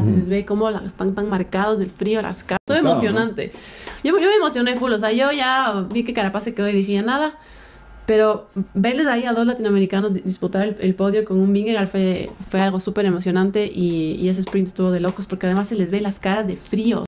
se les ve cómo están tan marcados del frío, las caras. Todo emocionante. Yo, yo, me emocioné full, o sea, yo ya vi que Carapaz se quedó y dije ya nada. Pero verles ahí a dos latinoamericanos disputar el, podio con un Vingegaard fue, fue algo súper emocionante y, y, ese sprint estuvo de locos porque además se les ve las caras de frío.